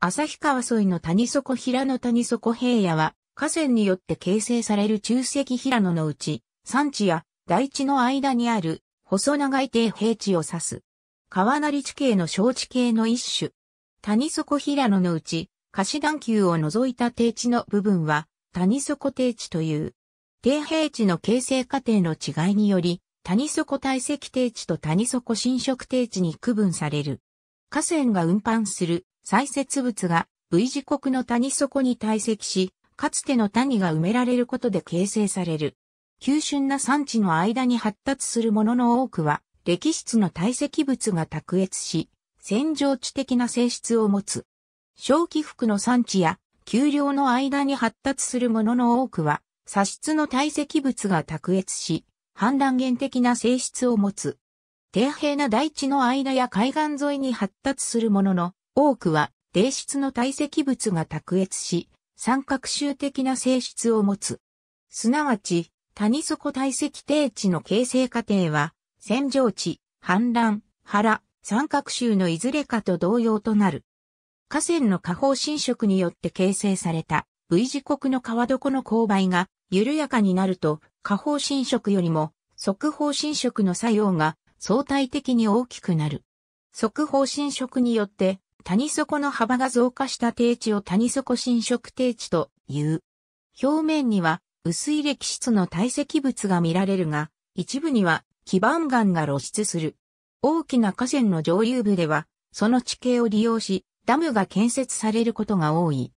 旭川沿いの谷底平野谷底平野は、河川によって形成される中石平野のうち、山地や大地の間にある細長い低平地を指す。川なり地形の小地形の一種。谷底平野のうち、岸段丘を除いた低地の部分は、谷底低地という。低平地の形成過程の違いにより、谷底堆積低地と谷底侵食低地に区分される。河川が運搬する採雪物が V 字谷の谷底に堆積し、かつての谷が埋められることで形成される。急峻な山地の間に発達するものの多くは、歴史の堆積物が卓越し、戦場地的な性質を持つ。小起伏の産地や丘陵の間に発達するものの多くは、砂質の堆積物が卓越し、判断源的な性質を持つ。底辺な大地の間や海岸沿いに発達するものの、多くは、泥質の堆積物が卓越し、三角臭的な性質を持つ。すなわち、谷底堆積低地の形成過程は、扇状地、氾濫、原、三角臭のいずれかと同様となる。河川の下方侵食によって形成された V 字国の川床の勾配が緩やかになると下方侵食よりも側方侵食の作用が相対的に大きくなる。速報侵食によって、谷底の幅が増加した低地を谷底侵食低地という。表面には薄い歴質の堆積物が見られるが、一部には基盤岩が露出する。大きな河川の上流部では、その地形を利用し、ダムが建設されることが多い。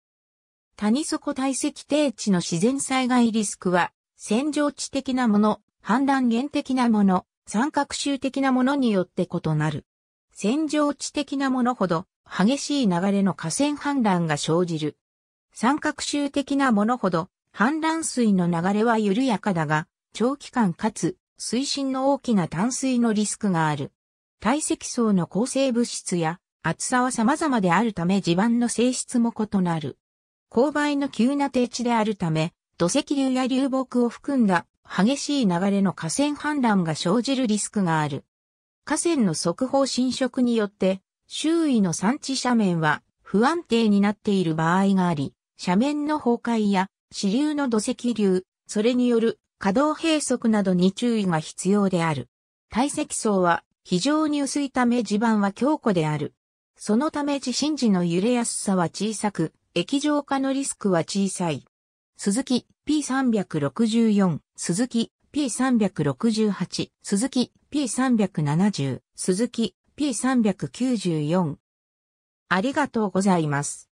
谷底堆積低地の自然災害リスクは、戦場地的なもの、氾濫源的なもの、三角州的なものによって異なる。線状地的なものほど激しい流れの河川氾濫が生じる。三角州的なものほど氾濫水の流れは緩やかだが、長期間かつ水深の大きな淡水のリスクがある。堆積層の構成物質や厚さは様々であるため地盤の性質も異なる。勾配の急な低地であるため、土石流や流木を含んだ激しい流れの河川氾濫が生じるリスクがある。河川の速報侵食によって、周囲の山地斜面は不安定になっている場合があり、斜面の崩壊や支流の土石流、それによる可動閉塞などに注意が必要である。堆積層は非常に薄いため地盤は強固である。そのため地震時の揺れやすさは小さく、液状化のリスクは小さい。鈴木 P364、鈴木 P368、鈴木 P370、鈴木 P394。ありがとうございます。